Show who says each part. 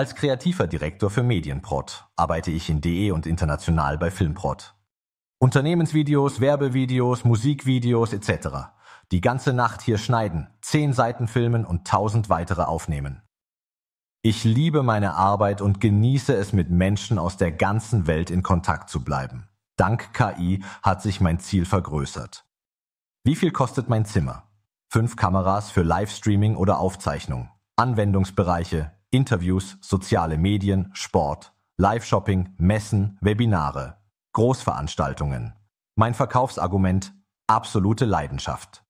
Speaker 1: Als kreativer Direktor für Medienprod arbeite ich in DE und international bei Filmprod. Unternehmensvideos, Werbevideos, Musikvideos etc. Die ganze Nacht hier schneiden, zehn Seiten filmen und tausend weitere aufnehmen. Ich liebe meine Arbeit und genieße es, mit Menschen aus der ganzen Welt in Kontakt zu bleiben. Dank KI hat sich mein Ziel vergrößert. Wie viel kostet mein Zimmer? Fünf Kameras für Livestreaming oder Aufzeichnung. Anwendungsbereiche Interviews, soziale Medien, Sport, Live-Shopping, Messen, Webinare, Großveranstaltungen. Mein Verkaufsargument absolute Leidenschaft.